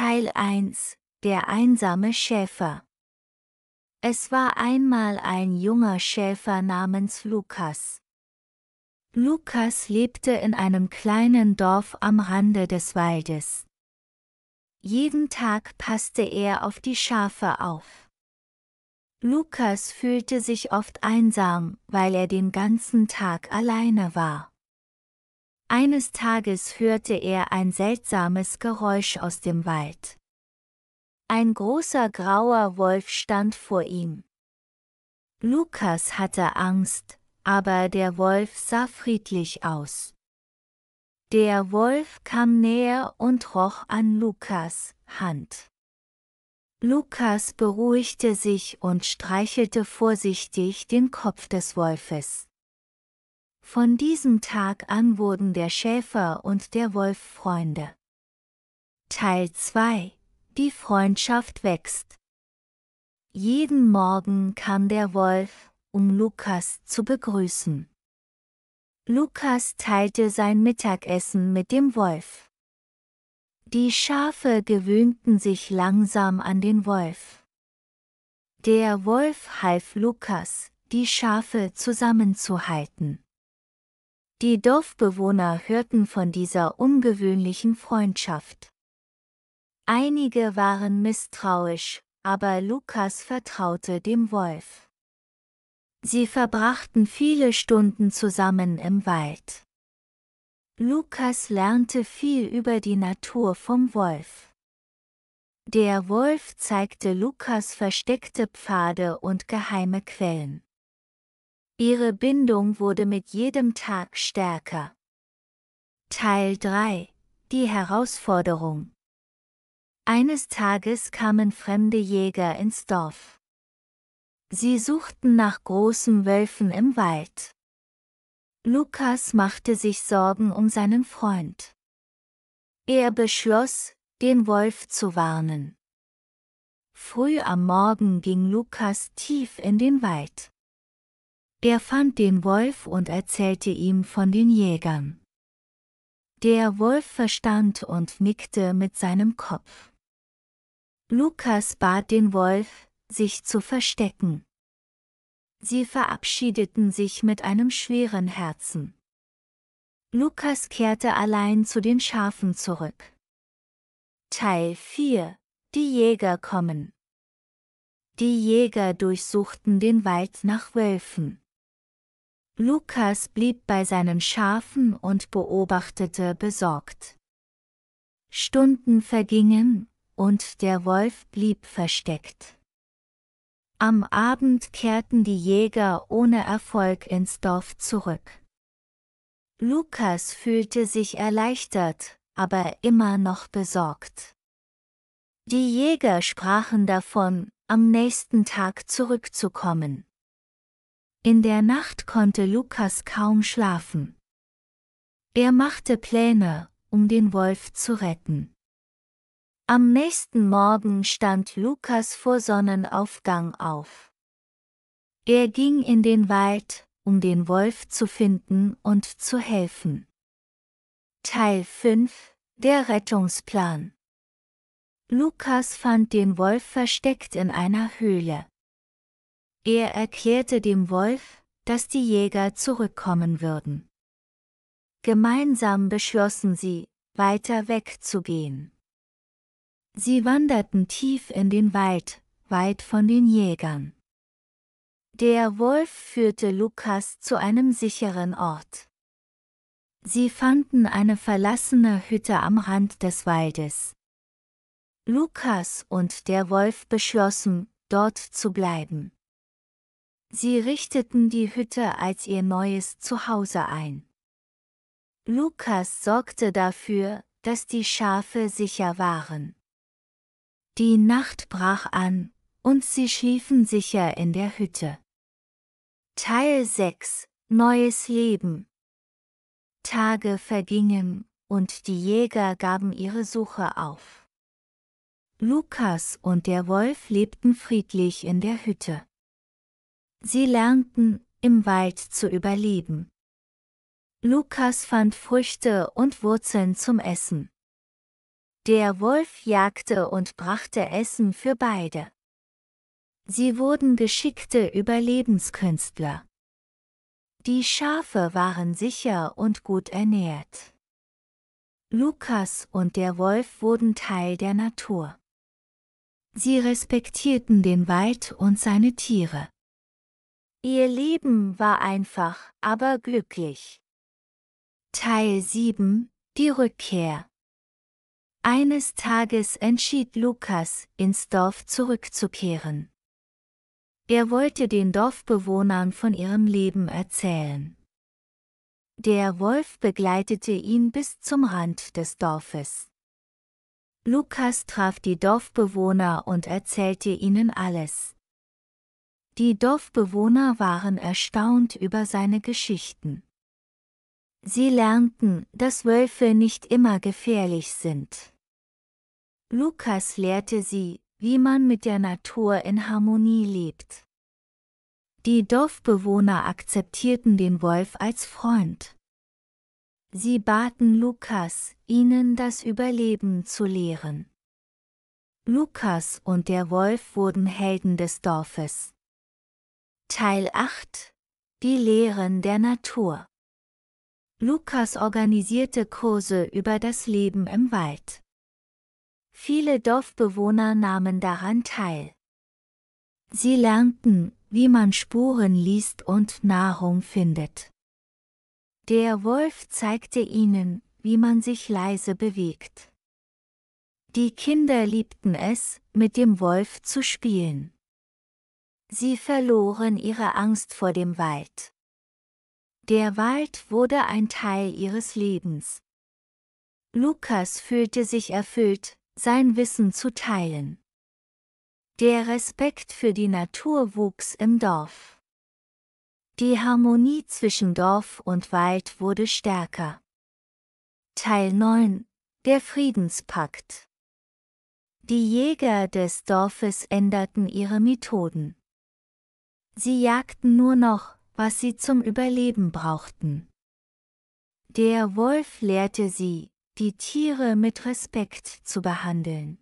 Teil 1 Der einsame Schäfer Es war einmal ein junger Schäfer namens Lukas. Lukas lebte in einem kleinen Dorf am Rande des Waldes. Jeden Tag passte er auf die Schafe auf. Lukas fühlte sich oft einsam, weil er den ganzen Tag alleine war. Eines Tages hörte er ein seltsames Geräusch aus dem Wald. Ein großer grauer Wolf stand vor ihm. Lukas hatte Angst, aber der Wolf sah friedlich aus. Der Wolf kam näher und roch an Lukas Hand. Lukas beruhigte sich und streichelte vorsichtig den Kopf des Wolfes. Von diesem Tag an wurden der Schäfer und der Wolf Freunde. Teil 2 Die Freundschaft wächst. Jeden Morgen kam der Wolf, um Lukas zu begrüßen. Lukas teilte sein Mittagessen mit dem Wolf. Die Schafe gewöhnten sich langsam an den Wolf. Der Wolf half Lukas, die Schafe zusammenzuhalten. Die Dorfbewohner hörten von dieser ungewöhnlichen Freundschaft. Einige waren misstrauisch, aber Lukas vertraute dem Wolf. Sie verbrachten viele Stunden zusammen im Wald. Lukas lernte viel über die Natur vom Wolf. Der Wolf zeigte Lukas versteckte Pfade und geheime Quellen. Ihre Bindung wurde mit jedem Tag stärker. Teil 3 Die Herausforderung Eines Tages kamen fremde Jäger ins Dorf. Sie suchten nach großen Wölfen im Wald. Lukas machte sich Sorgen um seinen Freund. Er beschloss, den Wolf zu warnen. Früh am Morgen ging Lukas tief in den Wald. Der fand den Wolf und erzählte ihm von den Jägern. Der Wolf verstand und nickte mit seinem Kopf. Lukas bat den Wolf, sich zu verstecken. Sie verabschiedeten sich mit einem schweren Herzen. Lukas kehrte allein zu den Schafen zurück. Teil 4 Die Jäger kommen Die Jäger durchsuchten den Wald nach Wölfen. Lukas blieb bei seinen Schafen und beobachtete besorgt. Stunden vergingen, und der Wolf blieb versteckt. Am Abend kehrten die Jäger ohne Erfolg ins Dorf zurück. Lukas fühlte sich erleichtert, aber immer noch besorgt. Die Jäger sprachen davon, am nächsten Tag zurückzukommen. In der Nacht konnte Lukas kaum schlafen. Er machte Pläne, um den Wolf zu retten. Am nächsten Morgen stand Lukas vor Sonnenaufgang auf. Er ging in den Wald, um den Wolf zu finden und zu helfen. Teil 5 Der Rettungsplan Lukas fand den Wolf versteckt in einer Höhle. Er erklärte dem Wolf, dass die Jäger zurückkommen würden. Gemeinsam beschlossen sie, weiter wegzugehen. Sie wanderten tief in den Wald, weit von den Jägern. Der Wolf führte Lukas zu einem sicheren Ort. Sie fanden eine verlassene Hütte am Rand des Waldes. Lukas und der Wolf beschlossen, dort zu bleiben. Sie richteten die Hütte als ihr neues Zuhause ein. Lukas sorgte dafür, dass die Schafe sicher waren. Die Nacht brach an, und sie schliefen sicher in der Hütte. Teil 6 Neues Leben Tage vergingen, und die Jäger gaben ihre Suche auf. Lukas und der Wolf lebten friedlich in der Hütte. Sie lernten, im Wald zu überleben. Lukas fand Früchte und Wurzeln zum Essen. Der Wolf jagte und brachte Essen für beide. Sie wurden geschickte Überlebenskünstler. Die Schafe waren sicher und gut ernährt. Lukas und der Wolf wurden Teil der Natur. Sie respektierten den Wald und seine Tiere. Ihr Leben war einfach, aber glücklich. Teil 7 Die Rückkehr Eines Tages entschied Lukas, ins Dorf zurückzukehren. Er wollte den Dorfbewohnern von ihrem Leben erzählen. Der Wolf begleitete ihn bis zum Rand des Dorfes. Lukas traf die Dorfbewohner und erzählte ihnen alles, die Dorfbewohner waren erstaunt über seine Geschichten. Sie lernten, dass Wölfe nicht immer gefährlich sind. Lukas lehrte sie, wie man mit der Natur in Harmonie lebt. Die Dorfbewohner akzeptierten den Wolf als Freund. Sie baten Lukas, ihnen das Überleben zu lehren. Lukas und der Wolf wurden Helden des Dorfes. Teil 8 Die Lehren der Natur Lukas organisierte Kurse über das Leben im Wald. Viele Dorfbewohner nahmen daran teil. Sie lernten, wie man Spuren liest und Nahrung findet. Der Wolf zeigte ihnen, wie man sich leise bewegt. Die Kinder liebten es, mit dem Wolf zu spielen. Sie verloren ihre Angst vor dem Wald. Der Wald wurde ein Teil ihres Lebens. Lukas fühlte sich erfüllt, sein Wissen zu teilen. Der Respekt für die Natur wuchs im Dorf. Die Harmonie zwischen Dorf und Wald wurde stärker. Teil 9 Der Friedenspakt Die Jäger des Dorfes änderten ihre Methoden. Sie jagten nur noch, was sie zum Überleben brauchten. Der Wolf lehrte sie, die Tiere mit Respekt zu behandeln.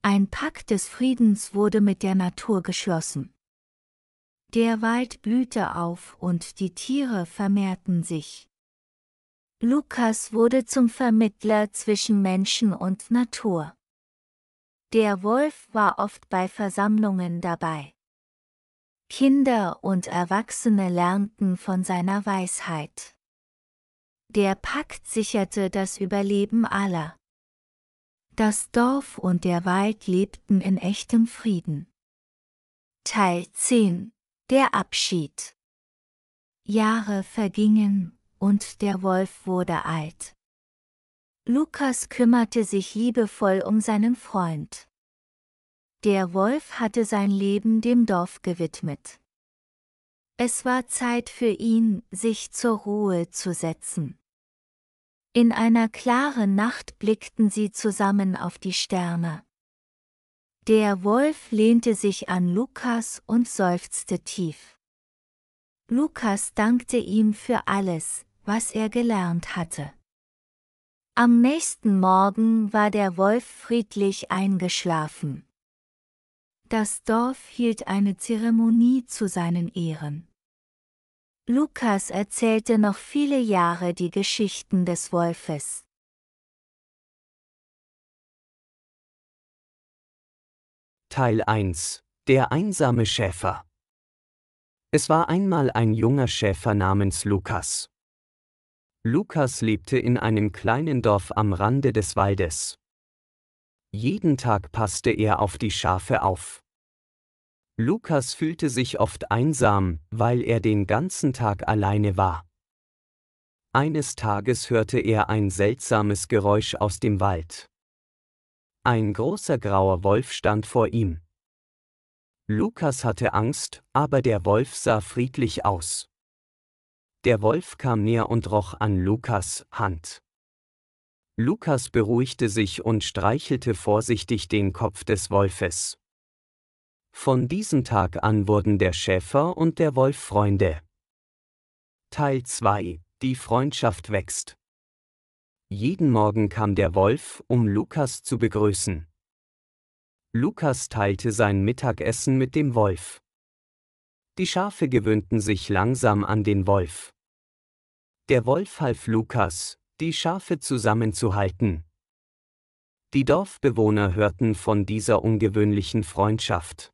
Ein Pakt des Friedens wurde mit der Natur geschlossen. Der Wald blühte auf und die Tiere vermehrten sich. Lukas wurde zum Vermittler zwischen Menschen und Natur. Der Wolf war oft bei Versammlungen dabei. Kinder und Erwachsene lernten von seiner Weisheit. Der Pakt sicherte das Überleben aller. Das Dorf und der Wald lebten in echtem Frieden. Teil 10 Der Abschied Jahre vergingen, und der Wolf wurde alt. Lukas kümmerte sich liebevoll um seinen Freund. Der Wolf hatte sein Leben dem Dorf gewidmet. Es war Zeit für ihn, sich zur Ruhe zu setzen. In einer klaren Nacht blickten sie zusammen auf die Sterne. Der Wolf lehnte sich an Lukas und seufzte tief. Lukas dankte ihm für alles, was er gelernt hatte. Am nächsten Morgen war der Wolf friedlich eingeschlafen. Das Dorf hielt eine Zeremonie zu seinen Ehren. Lukas erzählte noch viele Jahre die Geschichten des Wolfes. Teil 1 Der einsame Schäfer Es war einmal ein junger Schäfer namens Lukas. Lukas lebte in einem kleinen Dorf am Rande des Waldes. Jeden Tag passte er auf die Schafe auf. Lukas fühlte sich oft einsam, weil er den ganzen Tag alleine war. Eines Tages hörte er ein seltsames Geräusch aus dem Wald. Ein großer grauer Wolf stand vor ihm. Lukas hatte Angst, aber der Wolf sah friedlich aus. Der Wolf kam näher und roch an Lukas Hand. Lukas beruhigte sich und streichelte vorsichtig den Kopf des Wolfes. Von diesem Tag an wurden der Schäfer und der Wolf Freunde. Teil 2 Die Freundschaft wächst. Jeden Morgen kam der Wolf, um Lukas zu begrüßen. Lukas teilte sein Mittagessen mit dem Wolf. Die Schafe gewöhnten sich langsam an den Wolf. Der Wolf half Lukas, die Schafe zusammenzuhalten. Die Dorfbewohner hörten von dieser ungewöhnlichen Freundschaft.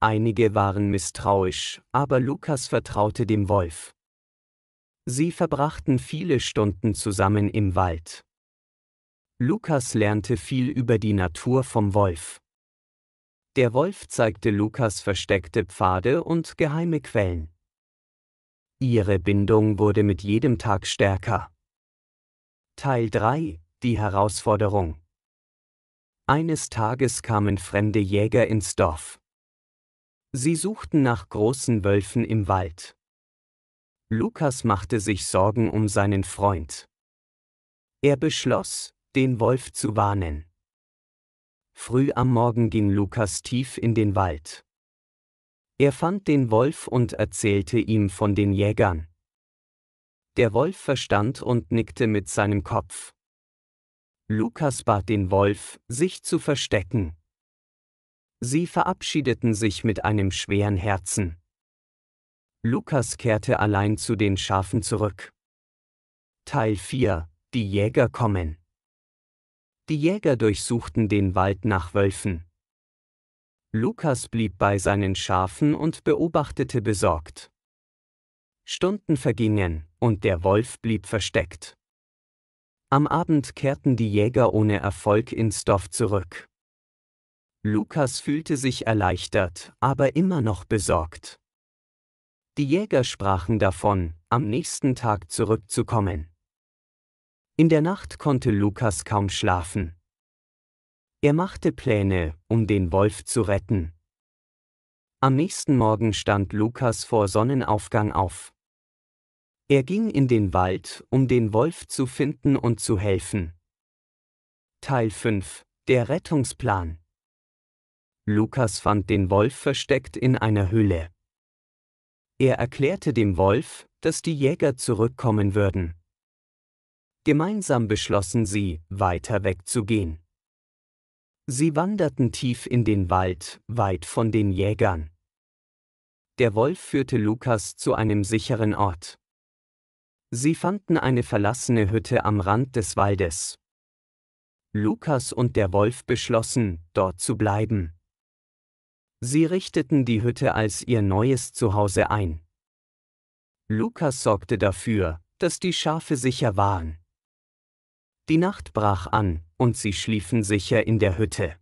Einige waren misstrauisch, aber Lukas vertraute dem Wolf. Sie verbrachten viele Stunden zusammen im Wald. Lukas lernte viel über die Natur vom Wolf. Der Wolf zeigte Lukas versteckte Pfade und geheime Quellen. Ihre Bindung wurde mit jedem Tag stärker. Teil 3 Die Herausforderung Eines Tages kamen fremde Jäger ins Dorf. Sie suchten nach großen Wölfen im Wald. Lukas machte sich Sorgen um seinen Freund. Er beschloss, den Wolf zu warnen. Früh am Morgen ging Lukas tief in den Wald. Er fand den Wolf und erzählte ihm von den Jägern. Der Wolf verstand und nickte mit seinem Kopf. Lukas bat den Wolf, sich zu verstecken. Sie verabschiedeten sich mit einem schweren Herzen. Lukas kehrte allein zu den Schafen zurück. Teil 4 Die Jäger kommen. Die Jäger durchsuchten den Wald nach Wölfen. Lukas blieb bei seinen Schafen und beobachtete besorgt. Stunden vergingen, und der Wolf blieb versteckt. Am Abend kehrten die Jäger ohne Erfolg ins Dorf zurück. Lukas fühlte sich erleichtert, aber immer noch besorgt. Die Jäger sprachen davon, am nächsten Tag zurückzukommen. In der Nacht konnte Lukas kaum schlafen. Er machte Pläne, um den Wolf zu retten. Am nächsten Morgen stand Lukas vor Sonnenaufgang auf. Er ging in den Wald, um den Wolf zu finden und zu helfen. Teil 5 Der Rettungsplan Lukas fand den Wolf versteckt in einer Hülle. Er erklärte dem Wolf, dass die Jäger zurückkommen würden. Gemeinsam beschlossen sie, weiter wegzugehen. Sie wanderten tief in den Wald, weit von den Jägern. Der Wolf führte Lukas zu einem sicheren Ort. Sie fanden eine verlassene Hütte am Rand des Waldes. Lukas und der Wolf beschlossen, dort zu bleiben. Sie richteten die Hütte als ihr neues Zuhause ein. Lukas sorgte dafür, dass die Schafe sicher waren. Die Nacht brach an, und sie schliefen sicher in der Hütte.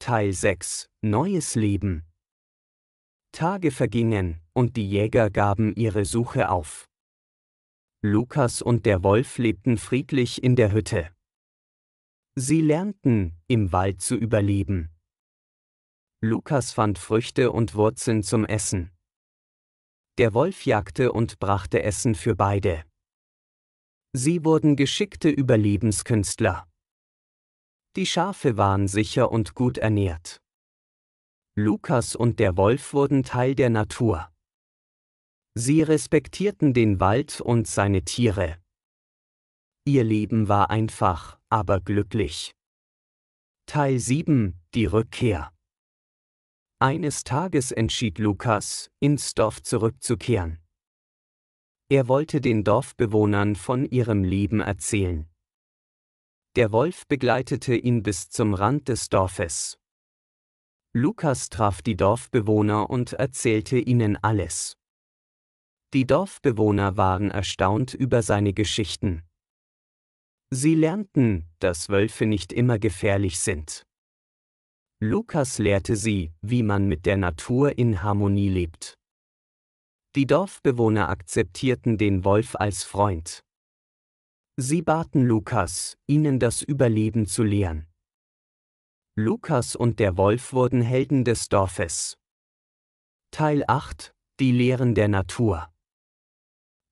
Teil 6 Neues Leben Tage vergingen, und die Jäger gaben ihre Suche auf. Lukas und der Wolf lebten friedlich in der Hütte. Sie lernten, im Wald zu überleben. Lukas fand Früchte und Wurzeln zum Essen. Der Wolf jagte und brachte Essen für beide. Sie wurden geschickte Überlebenskünstler. Die Schafe waren sicher und gut ernährt. Lukas und der Wolf wurden Teil der Natur. Sie respektierten den Wald und seine Tiere. Ihr Leben war einfach, aber glücklich. Teil 7 Die Rückkehr Eines Tages entschied Lukas, ins Dorf zurückzukehren. Er wollte den Dorfbewohnern von ihrem Leben erzählen. Der Wolf begleitete ihn bis zum Rand des Dorfes. Lukas traf die Dorfbewohner und erzählte ihnen alles. Die Dorfbewohner waren erstaunt über seine Geschichten. Sie lernten, dass Wölfe nicht immer gefährlich sind. Lukas lehrte sie, wie man mit der Natur in Harmonie lebt. Die Dorfbewohner akzeptierten den Wolf als Freund. Sie baten Lukas, ihnen das Überleben zu lehren. Lukas und der Wolf wurden Helden des Dorfes. Teil 8 Die Lehren der Natur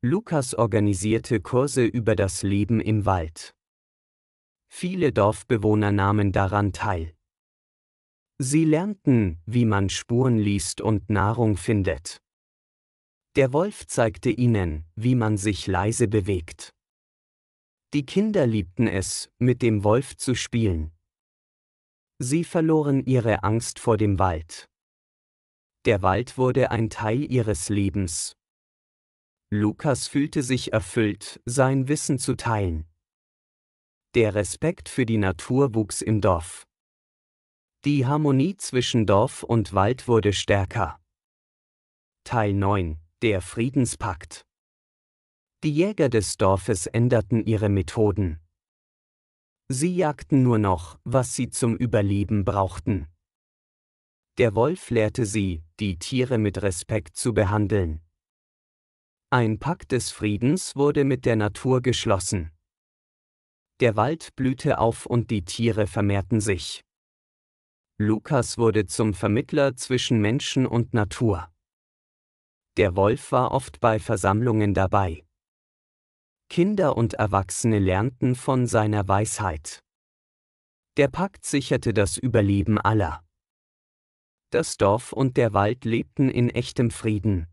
Lukas organisierte Kurse über das Leben im Wald. Viele Dorfbewohner nahmen daran teil. Sie lernten, wie man Spuren liest und Nahrung findet. Der Wolf zeigte ihnen, wie man sich leise bewegt. Die Kinder liebten es, mit dem Wolf zu spielen. Sie verloren ihre Angst vor dem Wald. Der Wald wurde ein Teil ihres Lebens, Lukas fühlte sich erfüllt, sein Wissen zu teilen. Der Respekt für die Natur wuchs im Dorf. Die Harmonie zwischen Dorf und Wald wurde stärker. Teil 9 Der Friedenspakt Die Jäger des Dorfes änderten ihre Methoden. Sie jagten nur noch, was sie zum Überleben brauchten. Der Wolf lehrte sie, die Tiere mit Respekt zu behandeln. Ein Pakt des Friedens wurde mit der Natur geschlossen. Der Wald blühte auf und die Tiere vermehrten sich. Lukas wurde zum Vermittler zwischen Menschen und Natur. Der Wolf war oft bei Versammlungen dabei. Kinder und Erwachsene lernten von seiner Weisheit. Der Pakt sicherte das Überleben aller. Das Dorf und der Wald lebten in echtem Frieden,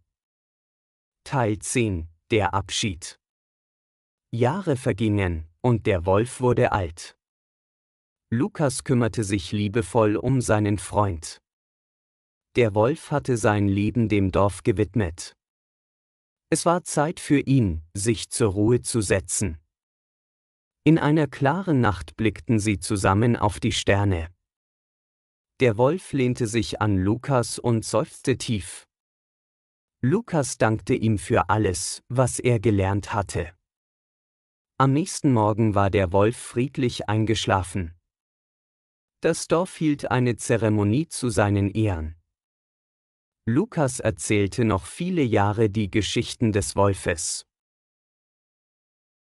Teil 10 Der Abschied Jahre vergingen, und der Wolf wurde alt. Lukas kümmerte sich liebevoll um seinen Freund. Der Wolf hatte sein Leben dem Dorf gewidmet. Es war Zeit für ihn, sich zur Ruhe zu setzen. In einer klaren Nacht blickten sie zusammen auf die Sterne. Der Wolf lehnte sich an Lukas und seufzte tief. Lukas dankte ihm für alles, was er gelernt hatte. Am nächsten Morgen war der Wolf friedlich eingeschlafen. Das Dorf hielt eine Zeremonie zu seinen Ehren. Lukas erzählte noch viele Jahre die Geschichten des Wolfes.